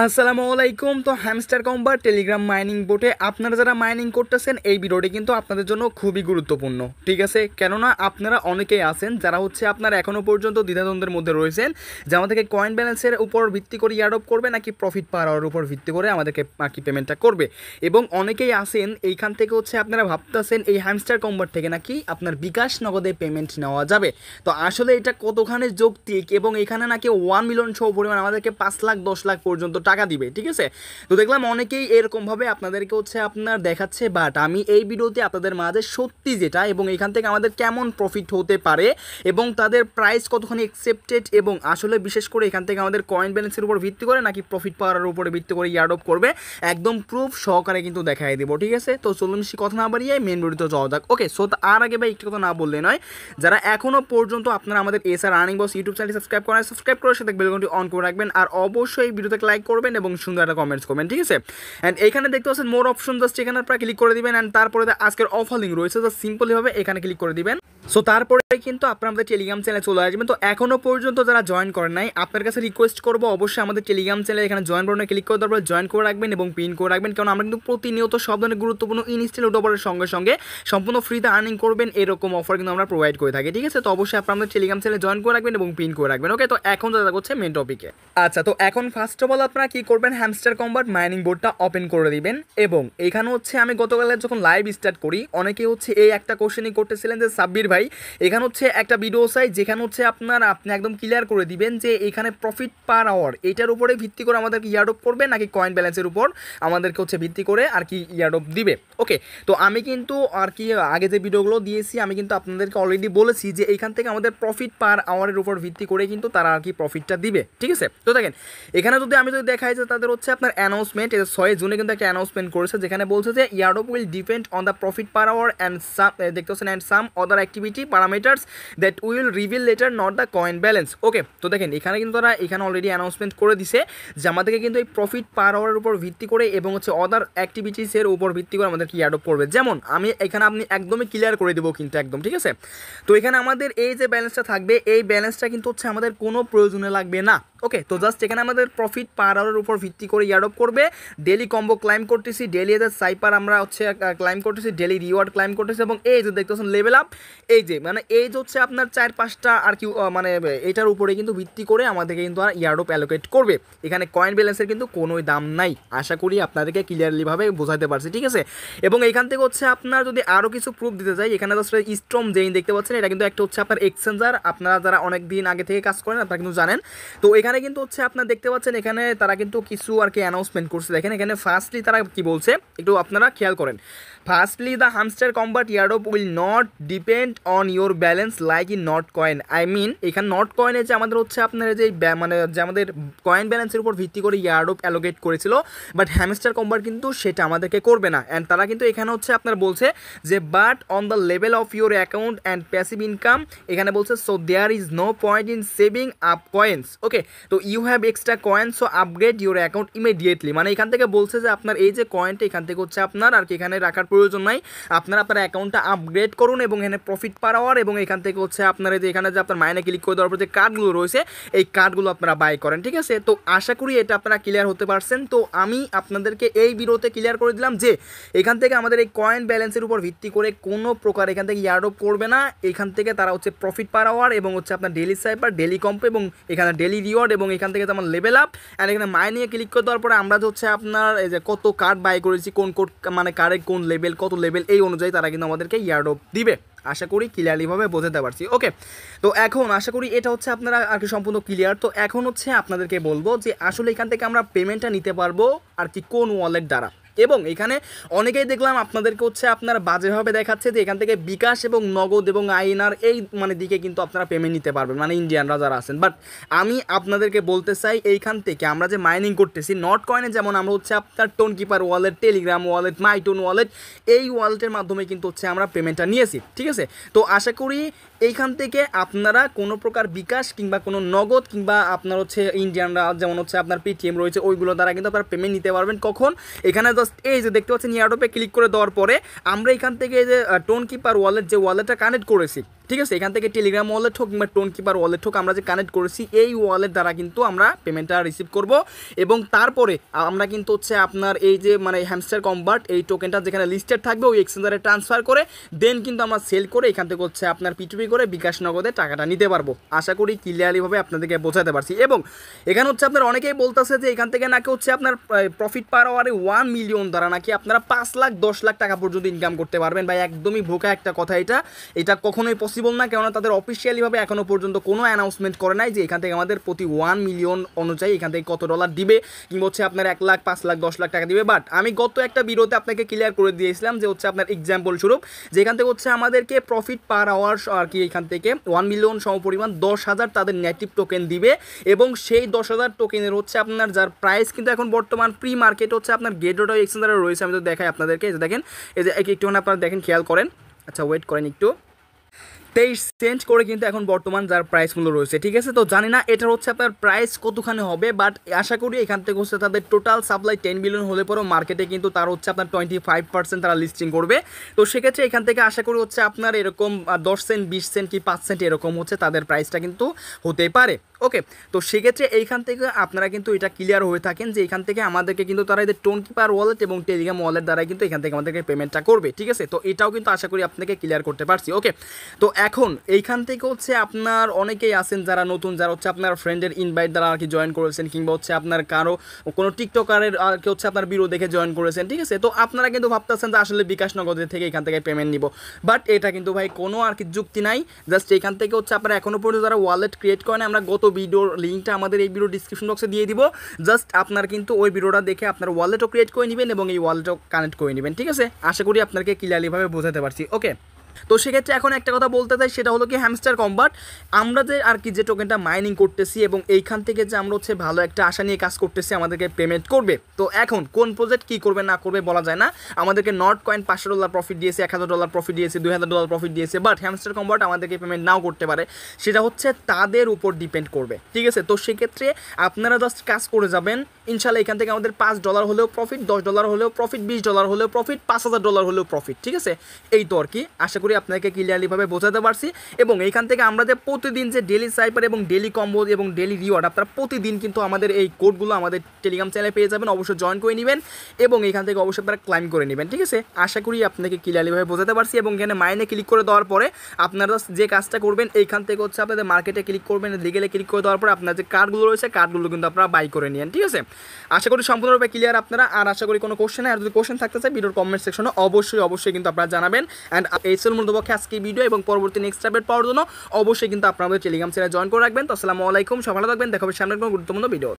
আসসালামু আলাইকুম তো হ্যামস্টার কম্বার টেলিগ্রাম মাইনিং বোটে আপনারা যারা মাইনিং করতেছেন এই ভিডিওটি কিন্তু আপনাদের জন্য খুবই গুরুত্বপূর্ণ ঠিক আছে কেননা আপনারা অনেকেই আছেন যারা হচ্ছে আপনারা এখনও পর্যন্ত দ্বিধাদ্বন্দ্বের মধ্যে রয়েছেন যে আমাদেরকে কয়েন ব্যালেন্সের উপর ভিত্তি করে ইয়ারোপ করবে নাকি প্রফিট পাওয়ার উপর ভিত্তি করে আমাদেরকে বাকি পেমেন্টটা করবে এবং অনেকেই আছেন এইখান থেকে হচ্ছে আপনারা ভাবতেছেন এই হ্যামস্টার কম্বার থেকে নাকি আপনার বিকাশ নগদে পেমেন্ট নেওয়া যাবে তো আসলে এটা কতখানি যৌক্তিক এবং এখানে নাকি ওয়ান মিলিয়ন সহ পরিমাণ আমাদেরকে পাঁচ লাখ দশ লাখ পর্যন্ত টাকা দিবে ঠিক আছে তো দেখলাম অনেকেই এরকমভাবে আপনাদেরকে হচ্ছে আপনার দেখাচ্ছে বাট আমি এই ভিডিওতে আপনাদের মাঝে সত্যি যেটা এবং এখান থেকে আমাদের কেমন প্রফিট হতে পারে এবং তাদের প্রাইস কতখানি অ্যাকসেপ্টেড এবং আসলে বিশেষ করে এখান থেকে আমাদের কয়েন ব্যালেন্সের উপর ভিত্তি করে নাকি প্রফিট পাওয়ার উপরে ভিত্তি করে ইয়ারডপ করবে একদম প্রুফ সহকারে কিন্তু দেখাই দেবো ঠিক আছে তো চলুন সে কথা না বাড়িয়ে মেন ভিডিওতে যাওয়া যাক ওকে সো আর আগে ভাই একটু কথা না বললে নয় যারা এখনও পর্যন্ত আপনারা আমাদের S R earning boss YouTube channel subscribe করেন সাবস্ক্রাইব করে সাথে বেলকনটি অন করে রাখবেন আর অবশ্যই ভিডিওতে লাইক করবেন এবং সুন্দর একটা কমেন্টস করবেন ঠিক আছে অ্যান্ড এখানে দেখতে পাচ্ছেন মোর অপশন জাস্ট এখানে আপনারা ক্লিক করে দিবেন অ্যান্ড তারপরে আজকের অফলিং রয়েছে জাস্ট সিম্পলিভাবে এখানে ক্লিক করে দিবেন সো তারপরে কিন্তু আপনারা আমাদের টেলিগ্রাম চ্যানেলে চলে আসবেন তো এখনও পর্যন্ত যারা জয়েন করেন নাই আপনার কাছে রিকোয়েস্ট করবো অবশ্যই আমাদের টেলিগ্রাম চ্যানেলে এখানে জয়েন বাটনে ক্লিক করে তারপরে জয়েন করে রাখবেন এবং পিন করে রাখবেন কারণ আমরা কিন্তু প্রতিনিয়ত সব ধরনের গুরুত্বপূর্ণ ইনস্টেল উটোপারের সঙ্গে সঙ্গে সম্পূর্ণ ফ্রিতে আর্নিং করবেন এরকম অফার কিন্তু আমরা প্রোভাইড করে থাকি ঠিক আছে তো অবশ্যই আপনার আমাদের টেলিগ্রাম চ্যানেলে জয়েন করে রাখবেন এবং পিন করে রাখবেন ওকে তো এখন যেটা করছে মেন টপিকে আচ্ছা তো এখন ফার্স্ট অফ অল আপনারা কী করবেন হ্যামস্টার কম্বার্ট মাইনিং বোর্ডটা ওপেন করে দিবেন এবং এখানে হচ্ছে আমি গতকালে যখন লাইভ স্টার্ট করি অনেকে হচ্ছে এই একটা কোশ্চেনই করতেছিলেন যে সাব্বির ভাই এখানে হচ্ছে একটা ভিডিও চাই যেখানে হচ্ছে আপনার আপনি একদম ক্লিয়ার করে দিবেন যে এখানে প্রফিট পার আওয়ার এটার উপরে ভিত্তি করে আমাদেরকে ইয়ারডপ করবে নাকি কয়েন ব্যালেন্সের উপর আমাদেরকে হচ্ছে ভিত্তি করে আর কি ইয়ারডপ দিবে ওকে তো আমি কিন্তু আর কি আগে যে ভিডিওগুলো দিয়েছি আমি কিন্তু আপনাদেরকে অলরেডি বলেছি যে এখান থেকে আমাদের প্রফিট পার আওয়ারের উপর ভিত্তি করে কিন্তু তারা আর কি প্রফিটটা দিবে ঠিক আছে তো দেখেন এখানে যদি আমি যদি দেখাই যে তাদের হচ্ছে আপনার অ্যানাউন্সমেন্ট এটা ছয় জুনে কিন্তু একটা অ্যানাউন্সমেন্ট করেছে যেখানে বলছে যে airdrop will depend on the profit per hour and some দেখতে পাচ্ছেন and some other active activity parameters that will reveal later not the coin balance okay তো দেখেন এখানে কিন্তু তারা এখানে অলরেডি অ্যানাউন্সমেন্ট করে দিছে যে আমাদেরকে কিন্তু এই প্রফিট পার আওয়ারের উপর ভিত্তি করে এবং হচ্ছে অদার অ্যাক্টিভিটিসের উপর ভিত্তি করে আমাদেরকে কি করবে যেমন আমি এখানে আপনি একদমই ক্লিয়ার করে দেবো কিন্তু একদম ঠিক আছে তো এখানে আমাদের এই যে ব্যালেন্সটা থাকবে এই ব্যালেন্সটা কিন্তু হচ্ছে আমাদের কোনো প্রয়োজনে লাগবে না ওকে তো জাস্ট এখানে আমাদের প্রফিট পার আওয়ারের উপর ভিত্তি করে ইয়ারডপ করবে ডেলি কম্বো ক্লাইম করতেছি ডেলি এদের সাইপার আমরা হচ্ছে ক্লাইম করতেছি ডেলি রিওয়ার্ড ক্লাইম করতেছি এবং এই যে দেখতেছেন লেভেল আপ এই যে মানে এই যে হচ্ছে আপনার চার পাঁচটা আর কি মানে এটার উপরে কিন্তু ভিত্তি করে আমাদেরকে কিন্তু আর ইয়ারডোপ অ্যালোকেট করবে এখানে কয়েন ব্যালেন্সের কিন্তু কোনোই দাম নাই আশা করি আপনাদেরকে ক্লিয়ারলিভাবে বোঝাতে পারছি ঠিক আছে এবং এখান থেকে হচ্ছে আপনার যদি আরও কিছু প্রুফ দিতে চাই এখানে তো স্ট্রম জেইন দেখতে পাচ্ছেন এটা কিন্তু একটা হচ্ছে আপনার এক্সচেঞ্জার আপনারা যারা অনেক দিন আগে থেকে কাজ করেন আপনারা কিন্তু জানেন তো এখানে কিন্তু হচ্ছে আপনার দেখতে পাচ্ছেন এখানে তারা কিন্তু কিছু আর কি অ্যানাউন্সমেন্ট করছে দেখেন এখানে ফার্স্টলি তারা কি বলছে একটু আপনারা খেয়াল করেন firstly the Hamster combat airdrop will not depend on your balance like in not coin I mean এখানে নট কয়েনে এ যে আমাদের হচ্ছে আপনারা যে মানে যে আমাদের কয়েন ব্যালেন্সের উপর ভিত্তি করে ইয়ারডোপ অ্যালোকেট করেছিল বাট হ্যামস্টার কম্বার্ট কিন্তু সেটা আমাদেরকে করবে না অ্যান্ড তারা কিন্তু এখানে হচ্ছে আপনার বলছে যে but on the level of your account and passive income এখানে বলছে so there is no point in saving up coins okay তো you have extra coin so upgrade your account immediately মানে এখান থেকে বলছে যে আপনার এই যে কয়েনটা এখান থেকে হচ্ছে আপনার আর কি এখানে রাখার প্রয়োজন নাই আপনারা আপনার অ্যাকাউন্টটা আপগ্রেড করুন এবং এখানে প্রফিট পার আওয়ার এবং এখান থেকে হচ্ছে আপনারা যে এখানে যে আপনার মাইনে ক্লিক করে দেওয়ার পর যে কার্ডগুলো রয়েছে এই কার্ডগুলো আপনারা বাই করেন ঠিক আছে তো আশা করি এটা আপনারা ক্লিয়ার হতে পারছেন তো আমি আপনাদেরকে এই ভিডিওতে ক্লিয়ার করে দিলাম যে এখান থেকে আমাদের এই কয়েন ব্যালেন্সের উপর ভিত্তি করে কোনো প্রকার এখান থেকে ইয়ারডপ করবে না এখান থেকে তারা হচ্ছে প্রফিট পার আওয়ার এবং হচ্ছে আপনার ডেলি সাইপার ডেলি কম্প এবং এখানে ডেলি রিওয়ার্ড এবং এখান থেকে আমার লেভেল আপ আর এখানে মাইনে ক্লিক করে দেওয়ার পরে আমরা হচ্ছে আপনার এই যে কত কার্ড বাই করেছি কোন কোড মানে কারে কোন লেভেল লেভেল কত লেভেল এই অনুযায়ী তারা কিন্তু আমাদেরকে ইয়ারডপ দিবে আশা করি ক্লিয়ারলিভাবে বোঝাতে পারছি ওকে তো এখন আশা করি এটা হচ্ছে আপনারা আর কি সম্পূর্ণ ক্লিয়ার তো এখন হচ্ছে আপনাদেরকে বলবো যে আসলে এখান থেকে আমরা পেমেন্টটা নিতে পারবো আর কি কোন ওয়ালেট দ্বারা এবং এখানে অনেকেই দেখলাম আপনাদেরকে হচ্ছে আপনার বাজেভাবে দেখাচ্ছে যে এখান থেকে বিকাশ এবং নগদ এবং আইনার এই মানে দিকে কিন্তু আপনারা পেমেন্ট নিতে পারবেন মানে ইন্ডিয়ানরা যারা আছেন বাট আমি আপনাদেরকে বলতে চাই এইখান থেকে আমরা যে মাইনিং করতেছি নট কয়েনে যেমন আমরা হচ্ছে আপনার Tonkeeper wallet Telegram wallet MyTonWallet এই ওয়ালেটের মাধ্যমে কিন্তু হচ্ছে আমরা পেমেন্টটা নিয়েছি ঠিক আছে তো আশা করি এইখান থেকে আপনারা কোনো প্রকার বিকাশ কিংবা কোনো নগদ কিংবা আপনার হচ্ছে ইন্ডিয়ানরা যেমন হচ্ছে আপনার পেটিএম রয়েছে ওইগুলো দ্বারা কিন্তু আপনারা পেমেন্ট নিতে পারবেন কখন এখানে জাস্ট এই যে দেখতে পাচ্ছেন ইয়ারোপে ক্লিক করে দেওয়ার পরে আমরা এখান থেকে যে টোন কিপার ওয়ালেট যে ওয়ালেটটা কানেক্ট করেছি ঠিক আছে এখান থেকে টেলিগ্রাম ওয়ালেট হোক কিংবা টোন কিপার ওয়ালেট হোক আমরা যে কানেক্ট করেছি এই ওয়ালেট দ্বারা কিন্তু আমরা পেমেন্টটা রিসিভ করব এবং তারপরে আমরা কিন্তু হচ্ছে আপনার এই যে মানে হ্যামস্টার কম্বার্ট এই টোকেনটা যেখানে লিস্টেড থাকবে ওই এক্সচেঞ্জারে ট্রান্সফার করে দেন কিন্তু আমরা সেল করে এখান থেকে হচ্ছে আপনার পিটুপি করে বিকাশ নগদে টাকাটা নিতে পারবো আশা করি ক্লিয়ারলিভাবে আপনাদেরকে বোঝাতে পারছি এবং এখানে হচ্ছে আপনার অনেকেই বলতেছে যে এখান থেকে নাকি হচ্ছে আপনার প্রফিট পার আওয়ারে ওয়ান মিলিয়ন দ্বারা নাকি আপনারা পাঁচ লাখ দশ লাখ টাকা পর্যন্ত ইনকাম করতে পারবেন বা একদমই ভোকা একটা কথা এটা এটা কখনোই পসিবল পসিবল না কেননা তাদের অফিসিয়ালিভাবে এখনও পর্যন্ত কোনো অ্যানাউন্সমেন্ট করে নাই যে এখান থেকে আমাদের প্রতি ওয়ান মিলিয়ন অনুযায়ী এখান থেকে কত ডলার দিবে কিংবা হচ্ছে আপনার এক লাখ পাঁচ লাখ দশ লাখ টাকা দিবে বাট আমি গত একটা বিরোধে আপনাকে ক্লিয়ার করে দিয়েছিলাম যে হচ্ছে আপনার এক্সাম্পল স্বরূপ যেখান থেকে হচ্ছে আমাদেরকে প্রফিট পার আওয়ার্স আর কি এখান থেকে ওয়ান মিলিয়ন সমপরিমাণ দশ হাজার তাদের নেটিভ টোকেন দিবে এবং সেই দশ হাজার টোকেনের হচ্ছে আপনার যার প্রাইস কিন্তু এখন বর্তমান প্রি মার্কেট হচ্ছে আপনার গেট ডট রয়েছে আমি তো দেখাই আপনাদেরকে যে দেখেন এই যে একটুখানি আপনারা দেখেন খেয়াল করেন আচ্ছা ওয়েট করেন একটু তেইশ সেন্ট করে কিন্তু এখন বর্তমান যার প্রাইস মূল্য রয়েছে ঠিক আছে তো জানি না এটা হচ্ছে আপনার প্রাইস কতখানি হবে বাট আশা করি এখান থেকে হচ্ছে তাদের টোটাল সাপ্লাই টেন বিলিয়ন হলে পরেও মার্কেটে কিন্তু তার হচ্ছে আপনার টোয়েন্টি ফাইভ পার্সেন্ট তারা লিস্টিং করবে তো সেক্ষেত্রে এখান থেকে আশা করি হচ্ছে আপনার এরকম দশ সেন্ট বিশ সেন্ট কি পাঁচ সেন্ট এরকম হচ্ছে তাদের প্রাইসটা কিন্তু হতে পারে ওকে তো সেক্ষেত্রে এইখান থেকে আপনারা কিন্তু এটা ক্লিয়ার হয়ে থাকেন যে এখান থেকে আমাদেরকে কিন্তু তারা এদের টোন কিপার ওয়ালেট এবং টেলিগ্রাম ওয়ালেট দ্বারা কিন্তু এখান থেকে আমাদেরকে পেমেন্টটা করবে ঠিক আছে তো এটাও কিন্তু আশা করি আপনাকে ক্লিয়ার করতে পারছি ওকে তো এখন এইখান থেকে হচ্ছে আপনার অনেকেই আছেন যারা নতুন যারা হচ্ছে আপনার ফ্রেন্ডের ইনভাইট দ্বারা আর কি জয়েন করেছেন কিংবা হচ্ছে আপনার কারো কোনো টিকটকারের আর কি হচ্ছে আপনার বিরো দেখে জয়েন করেছেন ঠিক আছে তো আপনারা কিন্তু ভাবতেছেন যে আসলে বিকাশ নগদের থেকে এখান থেকে পেমেন্ট নিব বাট এটা কিন্তু ভাই কোনো আর কি যুক্তি নাই জাস্ট এখান থেকে হচ্ছে আপনারা এখনও পর্যন্ত যারা ওয়ালেট ক্রিয়েট করেন আমরা গত ভিডিওর লিঙ্কটা আমাদের এই ভিডিও ডিসক্রিপশন বক্সে দিয়ে দিব জাস্ট আপনার কিন্তু ওই ভিডিওটা দেখে আপনার ওয়ালেটও ক্রিয়েট করে নেবেন এবং এই ওয়ালেটও কানেক্ট করে নেবেন ঠিক আছে আশা করি আপনাকে ক্লিয়ারলিভাবে বোঝাতে পারছি ওকে তো সেক্ষেত্রে এখন একটা কথা বলতে চাই সেটা হলো কি হ্যামস্টার কম্বাট আমরা যে আর কি যে টোকেনটা মাইনিং করতেছি এবং এইখান থেকে যে আমরা হচ্ছে ভালো একটা আশা নিয়ে কাজ করতেছি আমাদেরকে পেমেন্ট করবে তো এখন কোন প্রজেক্ট কী করবে না করবে বলা যায় না আমাদেরকে নট কয়েন পাঁচশো ডলার প্রফিট দিয়েছে এক হাজার ডলার প্রফিট দিয়েছে দুই হাজার ডলার প্রফিট দিয়েছে বাট হ্যামস্টার কম্বাট আমাদেরকে পেমেন্ট নাও করতে পারে সেটা হচ্ছে তাদের উপর ডিপেন্ড করবে ঠিক আছে তো সেক্ষেত্রে আপনারা জাস্ট কাজ করে যাবেন ইনশাল্লাহ এখান থেকে আমাদের পাঁচ ডলার হলেও প্রফিট দশ ডলার হলেও প্রফিট বিশ ডলার হলেও প্রফিট পাঁচ হাজার ডলার হলেও প্রফিট ঠিক আছে এই তো আর কি আশা করি আপনাকে ক্লিয়ারলিভাবে বোঝাতে পারছি এবং এইখান থেকে আমরা যে প্রতিদিন যে ডেলি সাইপার এবং ডেলি কম্বো এবং ডেলি রিওয়ার্ড আপনারা প্রতিদিন কিন্তু আমাদের এই কোডগুলো আমাদের টেলিগ্রাম চ্যানেলে পেয়ে যাবেন অবশ্যই জয়েন করে নেবেন এবং এইখান থেকে অবশ্যই আপনারা ক্লাইম করে নেবেন ঠিক আছে আশা করি আপনাকে ক্লিয়ারলিভাবে বোঝাতে পারছি এবং এখানে মাইনে ক্লিক করে দেওয়ার পরে আপনারা যে কাজটা করবেন এইখান থেকে হচ্ছে আপনাদের মার্কেটে ক্লিক করবেন লিগেলে ক্লিক করে দেওয়ার পরে আপনার যে কার্ডগুলো রয়েছে কার্ডগুলো কিন্তু আপনারা বাই করে নেন ঠিক আছে আশা করি সম্পূর্ণরূপে ক্লিয়ার আপনারা আর আশা করি কোনো কোশ্চেন আর যদি কোশ্চেন থাকতে চাই ভিডিওর কমেন্ট সেকশনে অবশ্যই অবশ্যই কিন্তু আপনারা জানাবেন অ্যান্ড এই এতক্ষণ মধ্যপক্ষে আজকে ভিডিও এবং পরবর্তী নেক্সট আপডেট পাওয়ার জন্য অবশ্যই কিন্তু আপনারা টেলিগ্রাম চ্যানেল জয়েন করে রাখবেন তো আসসালামু আলাইকুম সকালে থাকবেন হবে সামনে কোনো গুরুত্বপূর্ণ ভিডিও